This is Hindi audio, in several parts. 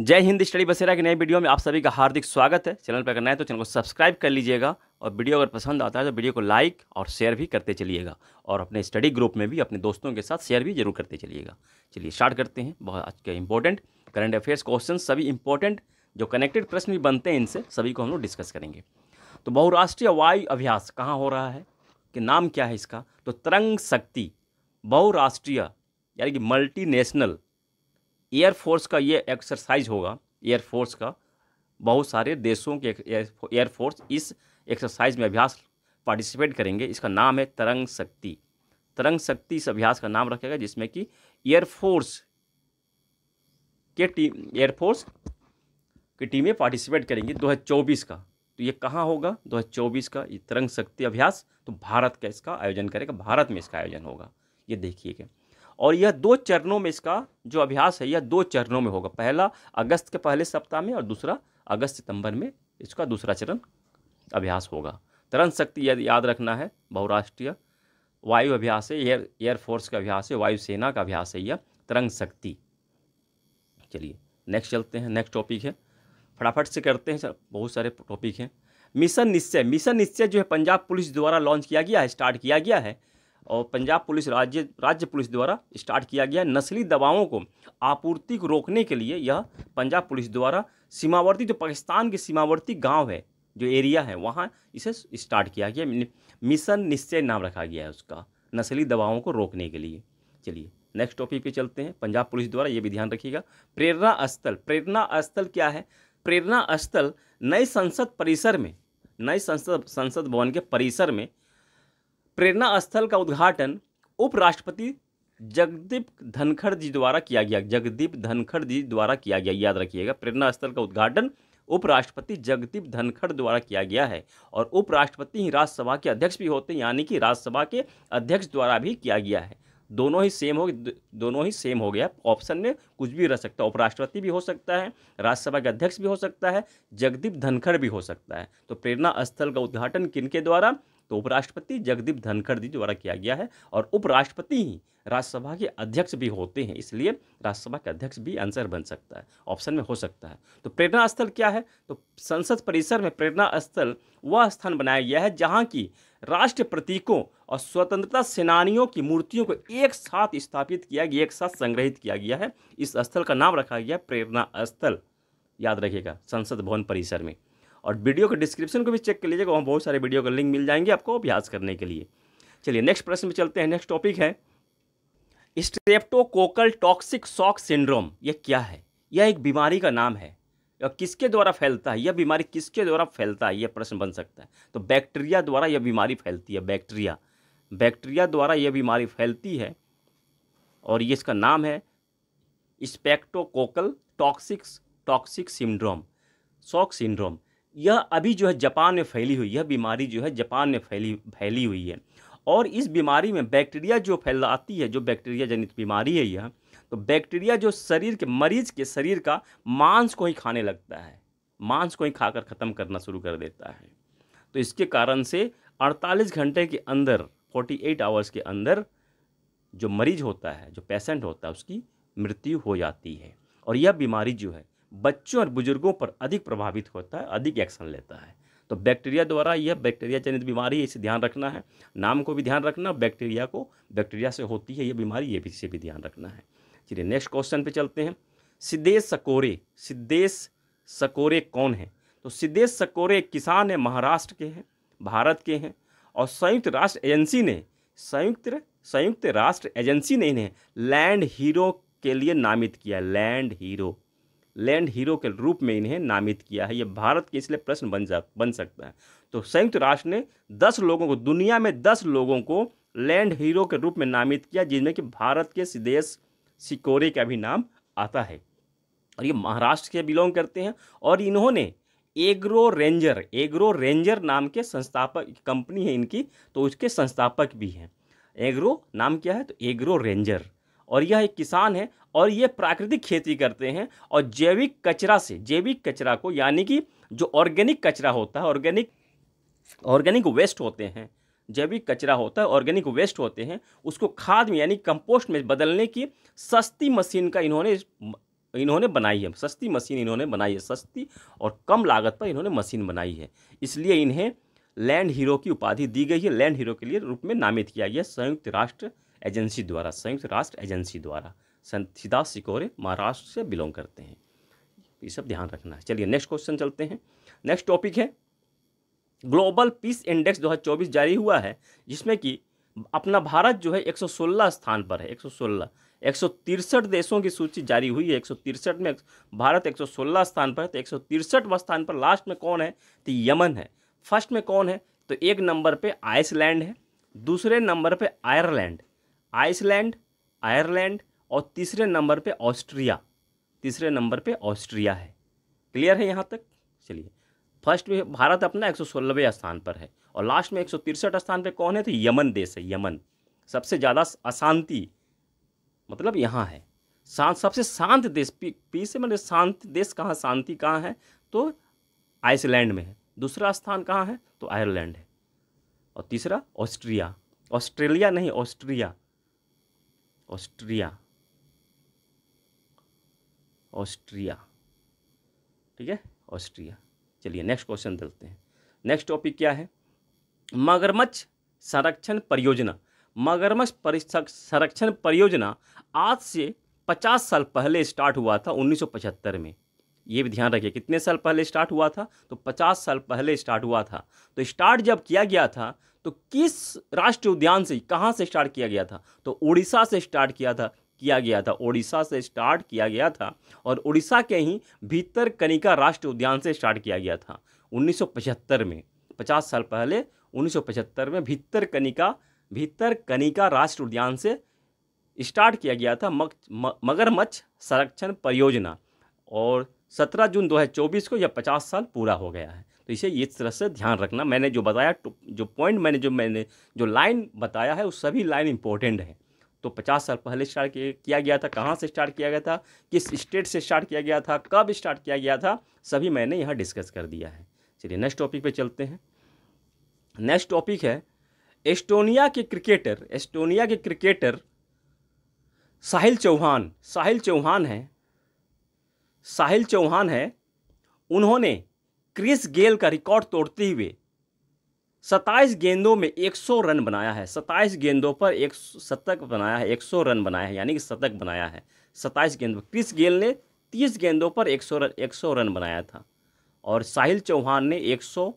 जय हिंद स्टडी बसेरा के नए वीडियो में आप सभी का हार्दिक स्वागत है चैनल पर करना है तो चैनल को सब्सक्राइब कर लीजिएगा और वीडियो अगर पसंद आता है तो वीडियो को लाइक और शेयर भी करते चलिएगा और अपने स्टडी ग्रुप में भी अपने दोस्तों के साथ शेयर भी जरूर करते चलिएगा चलिए स्टार्ट करते हैं बहुत आज के इंपॉर्टेंट करंट अफेयर्स क्वेश्चन सभी इंपॉर्टेंट जो कनेक्टेड प्रश्न भी बनते हैं इनसे सभी को हम लोग डिस्कस करेंगे तो बहुराष्ट्रीय वायु अभ्यास कहाँ हो रहा है कि नाम क्या है इसका तो तरंग शक्ति बहुराष्ट्रीय यानी कि मल्टीनेशनल एयरफोर्स का ये एक्सरसाइज होगा एयरफोर्स का बहुत सारे देशों के एयरफोर्स इस एक्सरसाइज में अभ्यास पार्टिसिपेट करेंगे इसका नाम है तरंग शक्ति तरंग शक्ति इस अभ्यास का नाम रखेगा जिसमें कि एयरफोर्स के टीम एयरफोर्स की टीमें पार्टिसिपेट करेंगी 2024 का तो ये कहाँ होगा 2024 का ये तरंग शक्ति अभ्यास तो भारत का इसका आयोजन करेगा भारत में इसका आयोजन होगा ये देखिएगा और यह दो चरणों में इसका जो अभ्यास है यह दो चरणों में होगा पहला अगस्त के पहले सप्ताह में और दूसरा अगस्त सितंबर में इसका दूसरा चरण अभ्यास होगा तरण शक्ति यदि याद रखना है बहुराष्ट्रीय वायु अभ्यास है एयर एयरफोर्स का अभ्यास है वायुसेना का अभ्यास है यह तरंग शक्ति चलिए नेक्स्ट चलते हैं नेक्स्ट टॉपिक है फटाफट से करते हैं सर बहुत सारे टॉपिक हैं मिशन निश्चय मिशन निश्चय जो है पंजाब पुलिस द्वारा लॉन्च किया गया है स्टार्ट किया गया है और पंजाब पुलिस राज्य राज्य पुलिस द्वारा स्टार्ट किया गया नस्ली दवाओं को आपूर्ति को रोकने के लिए यह पंजाब पुलिस द्वारा सीमावर्ती जो पाकिस्तान के सीमावर्ती गांव है जो एरिया है वहाँ इसे स्टार्ट किया गया मिशन निश्चय नाम रखा गया है उसका नस्ली दवाओं को रोकने के लिए चलिए नेक्स्ट टॉपिक पे चलते हैं पंजाब पुलिस द्वारा ये भी ध्यान रखिएगा प्रेरणा स्थल प्रेरणा स्थल क्या है प्रेरणा स्थल नए संसद परिसर में नए संसद संसद भवन के परिसर में प्रेरणा स्थल का उद्घाटन उपराष्ट्रपति जगदीप धनखड़ जी द्वारा किया गया जगदीप धनखड़ जी द्वारा किया गया याद रखिएगा प्रेरणा स्थल का उद्घाटन उपराष्ट्रपति जगदीप धनखड़ द्वारा किया गया है और उपराष्ट्रपति ही राज्यसभा के अध्यक्ष भी होते हैं यानी कि राज्यसभा के अध्यक्ष द्वारा भी किया गया है दोनों ही सेम हो दोनों ही सेम हो गया ऑप्शन में कुछ भी रह सकता है उपराष्ट्रपति भी हो सकता है राज्यसभा के अध्यक्ष भी हो सकता है जगदीप धनखड़ भी हो सकता है तो प्रेरणा स्थल का उद्घाटन किनके द्वारा तो उपराष्ट्रपति जगदीप धनखड़ जी द्वारा किया गया है और उपराष्ट्रपति ही राज्यसभा के अध्यक्ष भी होते हैं इसलिए राज्यसभा के अध्यक्ष भी आंसर बन सकता है ऑप्शन में हो सकता है तो प्रेरणा स्थल क्या है तो संसद परिसर में प्रेरणा स्थल वह स्थान बनाया गया है जहाँ की राष्ट्र प्रतीकों और स्वतंत्रता सेनानियों की मूर्तियों को एक साथ स्थापित किया गया एक साथ संग्रहित किया गया है इस स्थल का नाम रखा गया प्रेरणा स्थल याद रखिएगा संसद भवन परिसर में और वीडियो के डिस्क्रिप्शन को भी चेक कर लीजिएगा वहाँ बहुत सारे वीडियो का लिंक मिल जाएंगे आपको अभ्यास करने के लिए चलिए नेक्स्ट प्रश्न में चलते हैं नेक्स्ट टॉपिक है स्ट्रेप्टोकोकल टॉक्सिक शॉक सिंड्रोम यह क्या है यह एक बीमारी का नाम है या किसके द्वारा फैलता है यह बीमारी किसके द्वारा फैलता है यह प्रश्न बन सकता है तो बैक्टीरिया द्वारा यह बीमारी फैलती है बैक्टीरिया बैक्टीरिया द्वारा यह बीमारी फैलती है और ये इसका नाम है streptococcal toxics toxic syndrome shock syndrome यह अभी जो है जापान में फैली हुई यह बीमारी जो है जापान में फैली फैली हुई है और इस बीमारी में बैक्टीरिया जो फैलाती है जो बैक्टीरिया जनित बीमारी है यह तो बैक्टीरिया जो शरीर के मरीज के शरीर का मांस को ही खाने लगता है मांस को ही खाकर ख़त्म करना शुरू कर देता है तो इसके कारण से 48 घंटे के अंदर 48 आवर्स के अंदर जो मरीज होता है जो पेशेंट होता है उसकी मृत्यु हो जाती है और यह बीमारी जो है बच्चों और बुजुर्गों पर अधिक प्रभावित होता है अधिक एक्शन लेता है तो बैक्टीरिया द्वारा यह बैक्टीरिया जनित बीमारी इसे ध्यान रखना है नाम को भी ध्यान रखना बैक्टीरिया को बैक्टीरिया से होती है ये बीमारी ये भी इसे भी ध्यान रखना है चलिए नेक्स्ट क्वेश्चन पे चलते हैं सिद्धेश सकोरे सिद्धेश सकोरे कौन है तो सिद्धेश सकोरे किसान है महाराष्ट्र के हैं भारत के हैं और संयुक्त राष्ट्र एजेंसी ने संयुक्त संयुक्त राष्ट्र एजेंसी ने इन्हें लैंड हीरो के लिए नामित किया लैंड हीरो लैंड हीरो के रूप में इन्हें नामित किया है ये भारत के इसलिए प्रश्न बन जा बन सकता है तो संयुक्त राष्ट्र ने दस लोगों को दुनिया में दस लोगों को लैंड हीरो के रूप में नामित किया जिनमें कि भारत के सिदेश सिकोरे का भी नाम आता है और ये महाराष्ट्र के बिलोंग करते हैं और इन्होंने एग्रो रेंजर एग्रो रेंजर नाम के संस्थापक कंपनी है इनकी तो उसके संस्थापक भी हैं एग्रो नाम क्या है तो एग्रो रेंजर और यह एक किसान है और ये प्राकृतिक खेती करते हैं और जैविक कचरा से जैविक कचरा को यानी कि जो ऑर्गेनिक कचरा होता है ऑर्गेनिक ऑर्गेनिक वेस्ट होते हैं जैविक कचरा होता है ऑर्गेनिक वेस्ट होते हैं उसको खाद में यानी कंपोस्ट में बदलने की सस्ती मशीन का इन्होंने इन्होंने बनाई है सस्ती मशीन इन्होंने बनाई है सस्ती और कम लागत पर इन्होंने मशीन बनाई है इसलिए इन्हें लैंड हीरो की उपाधि दी गई है लैंड हीरो के लिए रूप में नामित किया गया संयुक्त राष्ट्र एजेंसी द्वारा संयुक्त राष्ट्र एजेंसी द्वारा संथिता सिकोरे महाराष्ट्र से बिलोंग करते हैं ये सब ध्यान रखना है चलिए नेक्स्ट क्वेश्चन चलते हैं नेक्स्ट टॉपिक है ग्लोबल पीस इंडेक्स 2024 जारी हुआ है जिसमें कि अपना भारत जो है 116 स्थान पर है 116 163 देशों की सूची जारी हुई है 163 में भारत 116 स्थान पर है तो एक सौ स्थान पर लास्ट में कौन है तो यमन है फर्स्ट में कौन है तो एक नंबर पे आइसलैंड है दूसरे नंबर पे आयरलैंड आइसलैंड आयरलैंड और तीसरे नंबर पे ऑस्ट्रिया तीसरे नंबर पे ऑस्ट्रिया है क्लियर है यहाँ तक चलिए फर्स्ट में भारत अपना एक सौ स्थान पर है और लास्ट में एक सौ तिरसठ स्थान पर कौन है तो यमन देश है यमन सबसे ज़्यादा अशांति मतलब यहाँ है शांत सबसे शांत देश पी, पी से मतलब शांत देश कहाँ शांति कहाँ है तो आइसलैंड में है दूसरा स्थान कहाँ है तो आयरलैंड है और तीसरा ऑस्ट्रिया ऑस्ट्रेलिया नहीं ऑस्ट्रिया ऑस्ट्रिया ऑस्ट्रिया ठीक है ऑस्ट्रिया चलिए नेक्स्ट क्वेश्चन देखते हैं नेक्स्ट टॉपिक क्या है मगरमच्छ संरक्षण परियोजना मगरमच्छ संरक्षण परियोजना आज से 50 साल पहले स्टार्ट हुआ था 1975 में ये भी ध्यान रखिए कितने साल पहले स्टार्ट हुआ था तो 50 साल पहले स्टार्ट हुआ था तो स्टार्ट जब किया गया था तो किस राष्ट्रीय उद्यान से कहाँ से स्टार्ट किया गया था तो उड़ीसा से स्टार्ट किया था किया गया था ओडिशा से स्टार्ट किया गया था और उड़ीसा के ही भीतर कनिका राष्ट्रीय उद्यान से स्टार्ट किया गया था 1975 में 50 साल पहले 1975 में भीतर कनिका भीतर कनिका राष्ट्र उद्यान से स्टार्ट किया गया था मग, म, मगरमच्छ संरक्षण परियोजना और 17 जून 2024 को यह 50 साल पूरा हो गया है तो इसे इस तरह से ध्यान रखना मैंने जो बताया जो पॉइंट मैंने जो मैंने जो लाइन बताया है वो सभी लाइन इंपॉर्टेंट है तो पचास साल पहले स्टार्ट किया गया था कहाँ से स्टार्ट किया गया था किस स्टेट से स्टार्ट किया गया था कब स्टार्ट किया गया था सभी मैंने यहाँ डिस्कस कर दिया है चलिए नेक्स्ट टॉपिक पर चलते हैं नेक्स्ट टॉपिक है एस्टोनिया के क्रिकेटर एस्टोनिया के क्रिकेटर साहिल चौहान साहिल चौहान हैं साहिल चौहान है उन्होंने क्रिस गेल का रिकॉर्ड तोड़ते हुए 27 गेंदों में 100 रन बनाया है 27 गेंदों पर एक शतक बनाया है 100 रन बनाया है यानी कि शतक बनाया है 27 गेंदों क्रिस गेल ने 30 गेंदों पर 100 रन 100 रन बनाया था और साहिल चौहान ने 100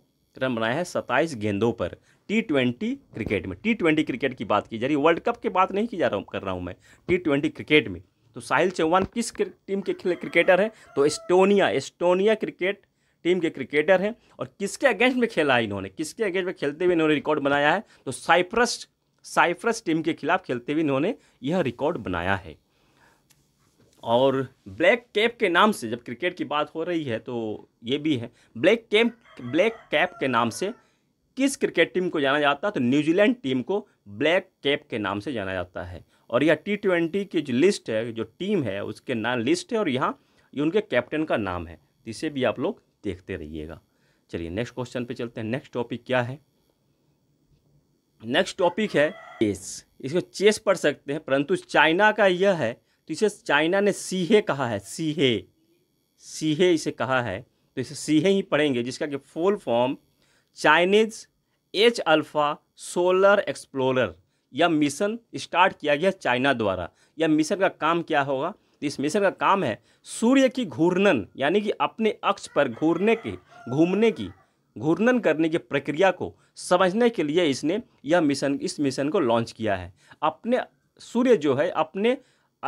रन बनाया है 27 गेंदों पर टी ट्वेंटी क्रिकेट में टी ट्वेंटी क्रिकेट की बात की जा रही है वर्ल्ड कप की बात नहीं की जा रहा हूँ कर रहा हूँ मैं टी ट्वेंटी क्रिकेट में तो साहिल चौहान किस टीम के क्रिकेटर हैं तो एस्टोनिया एस्टोनिया क्रिकेट टीम के क्रिकेटर हैं और किसके अगेंस्ट में खेला है इन्होंने किसके अगेंस्ट में खेलते हुए इन्होंने रिकॉर्ड बनाया है तो साइप्रस साइप्रस टीम के खिलाफ खेलते हुए इन्होंने यह रिकॉर्ड बनाया है और ब्लैक कैप के नाम से जब क्रिकेट की बात हो रही है तो ये भी है ब्लैक कैप ब्लैक कैप के नाम से किस क्रिकेट टीम को जाना जाता है तो न्यूजीलैंड टीम को ब्लैक कैप के नाम से जाना जाता है और यह टी ट्वेंटी की जो लिस्ट है जो टीम है उसके नाम लिस्ट है और यहाँ ये उनके कैप्टन का नाम है इसे भी आप लोग देखते रहिएगा चलिए नेक्स्ट क्वेश्चन पे चलते हैं नेक्स्ट टॉपिक क्या है नेक्स्ट टॉपिक है चेस इसको चेस पढ़ सकते हैं परंतु चाइना का यह है तो इसे चाइना ने सीहे कहा है सीहे सीहे इसे कहा है तो इसे सीहे ही पढ़ेंगे जिसका कि full form Chinese H alpha solar explorer यह मिशन स्टार्ट किया गया चाइना द्वारा यह मिशन का काम क्या होगा तो इस मिशन का काम है सूर्य की घूर्णन यानी कि अपने अक्ष पर घूरने की घूमने की घूर्णन करने की प्रक्रिया को समझने के लिए इसने यह मिशन इस मिशन को लॉन्च किया है अपने सूर्य जो है अपने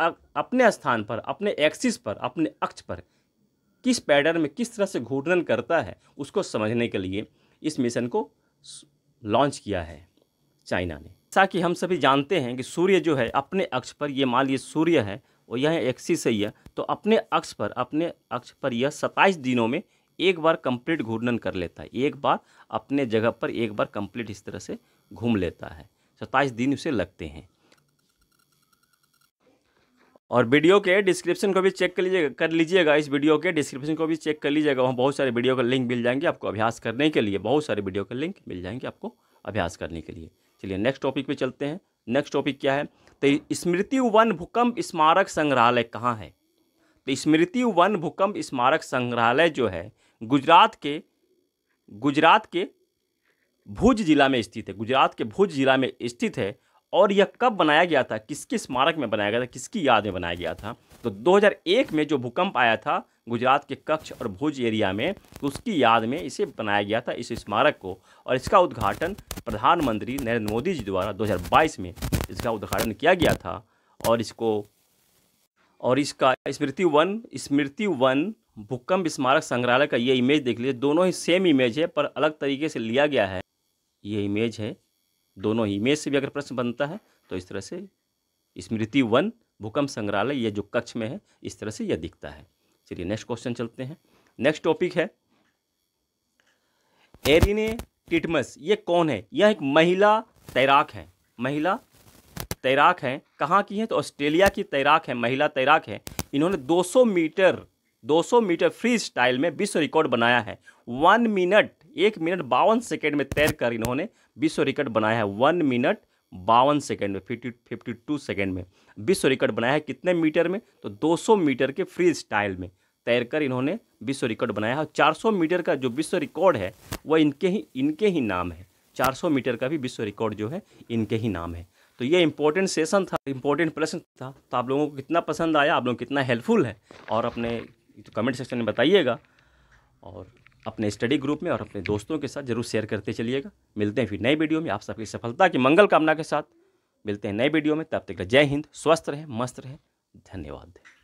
अपने स्थान पर अपने एक्सिस पर अपने अक्ष पर किस पैटर्न में किस तरह से घूर्णन करता है उसको समझने के लिए इस मिशन को लॉन्च किया है चाइना ने जैसा कि हम सभी जानते हैं कि सूर्य जो है अपने अक्ष पर ये मान लीजिए सूर्य है और यह एक्सिस सही है तो अपने अक्ष पर अपने अक्ष पर यह सत्ताईस दिनों में एक बार कंप्लीट घूर्णन कर लेता है एक बार अपने जगह पर एक बार कंप्लीट इस तरह से घूम लेता है सत्ताईस दिन उसे लगते हैं और वीडियो के डिस्क्रिप्शन को भी चेक कर लीजिएगा कर लीजिएगा इस वीडियो के डिस्क्रिप्शन को भी चेक कर लीजिएगा वहाँ बहुत सारे वीडियो का लिंक मिल जाएंगे आपको अभ्यास करने के लिए बहुत सारे वीडियो का लिंक मिल जाएंगे आपको अभ्यास करने के लिए चलिए नेक्स्ट टॉपिक पे चलते हैं नेक्स्ट टॉपिक क्या है तो स्मृति वन भूकंप स्मारक संग्रहालय कहाँ है तो स्मृति वन भूकंप स्मारक संग्रहालय जो है गुजरात के गुजरात के भुज जिला में स्थित है गुजरात के भुज जिला में स्थित है और यह कब बनाया गया था किसके स्मारक में बनाया गया था किसकी याद में बनाया गया था तो 2001 में जो भूकंप आया था गुजरात के कच्छ और भुज एरिया में उसकी याद में इसे बनाया गया था इस स्मारक को और इसका उद्घाटन प्रधानमंत्री नरेंद्र मोदी जी द्वारा 2022 में इसका उद्घाटन किया गया था और इसको और इसका स्मृति वन स्मृति वन भूकंप स्मारक संग्रहालय का ये इमेज देख लीजिए दोनों ही सेम इमेज है पर अलग तरीके से लिया गया है ये इमेज है दोनों ही इमेज से भी अगर प्रश्न बनता है तो इस तरह से स्मृति वन भूकंप संग्रहालय ये जो कक्ष में है इस तरह से यह दिखता है चलिए नेक्स्ट क्वेश्चन चलते हैं नेक्स्ट टॉपिक है एरिने टिटमस ये कौन है यह एक महिला तैराक है महिला तैराक है कहाँ की है तो ऑस्ट्रेलिया की तैराक है महिला तैराक है इन्होंने 200 मीटर 200 मीटर फ्री स्टाइल में विश्व रिकॉर्ड बनाया है वन मिनट एक मिनट बावन सेकेंड में तैर कर इन्होंने विश्व रिकॉर्ड बनाया है वन मिनट बावन सेकेंड में फिफ्टी फिफ्टी टू सेकेंड में विश्व रिकॉर्ड बनाया है कितने मीटर में तो 200 मीटर के फ्री स्टाइल में तैरकर इन्होंने विश्व रिकॉर्ड बनाया है और सौ मीटर का जो विश्व रिकॉर्ड है वह इनके ही इनके ही नाम है 400 मीटर का भी विश्व रिकॉर्ड जो है इनके ही नाम है तो ये इंपॉर्टेंट सेशन था इंपॉर्टेंट प्रश्न था तो आप लोगों को कितना पसंद आया आप लोग कितना हेल्पफुल है और अपने तो कमेंट सेक्शन में बताइएगा और अपने स्टडी ग्रुप में और अपने दोस्तों के साथ जरूर शेयर करते चलिएगा मिलते हैं फिर नए वीडियो में आप सबकी सफलता की मंगल कामना के साथ मिलते हैं नए वीडियो में तब तक जय हिंद स्वस्थ रहें मस्त रहें धन्यवाद